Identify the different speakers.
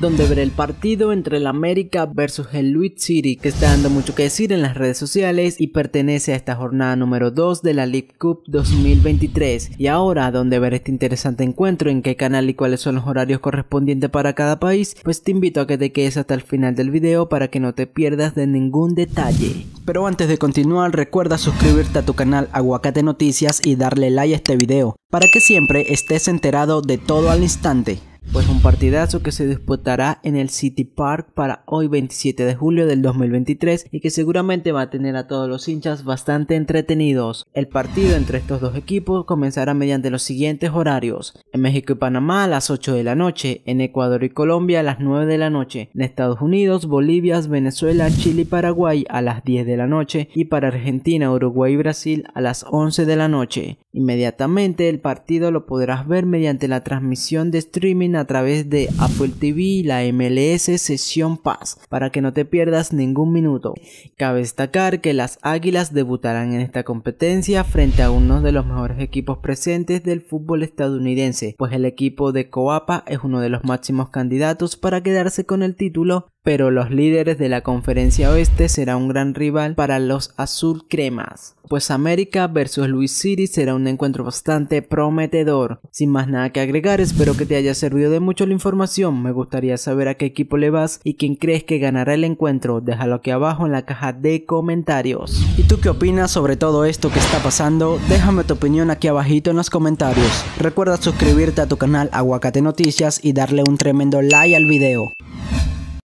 Speaker 1: donde veré el partido entre el América versus el Luis City, que está dando mucho que decir en las redes sociales y pertenece a esta jornada número 2 de la League Cup 2023. Y ahora, donde ver este interesante encuentro, en qué canal y cuáles son los horarios correspondientes para cada país, pues te invito a que te quedes hasta el final del video para que no te pierdas de ningún detalle. Pero antes de continuar, recuerda suscribirte a tu canal Aguacate Noticias y darle like a este video, para que siempre estés enterado de todo al instante pues un partidazo que se disputará en el City Park para hoy 27 de julio del 2023 y que seguramente va a tener a todos los hinchas bastante entretenidos. El partido entre estos dos equipos comenzará mediante los siguientes horarios. En México y Panamá a las 8 de la noche, en Ecuador y Colombia a las 9 de la noche, en Estados Unidos, Bolivia, Venezuela, Chile y Paraguay a las 10 de la noche y para Argentina, Uruguay y Brasil a las 11 de la noche. Inmediatamente el partido lo podrás ver mediante la transmisión de streaming a través de Apple TV, la MLS Sesión Pass, para que no te pierdas ningún minuto. Cabe destacar que las Águilas debutarán en esta competencia frente a uno de los mejores equipos presentes del fútbol estadounidense, pues el equipo de Coapa es uno de los máximos candidatos para quedarse con el título pero los líderes de la conferencia oeste será un gran rival para los azul cremas, pues América versus Louis City será un encuentro bastante prometedor. Sin más nada que agregar, espero que te haya servido de mucho la información, me gustaría saber a qué equipo le vas y quién crees que ganará el encuentro, déjalo aquí abajo en la caja de comentarios. ¿Y tú qué opinas sobre todo esto que está pasando? Déjame tu opinión aquí abajito en los comentarios. Recuerda suscribirte a tu canal Aguacate Noticias y darle un tremendo like al video.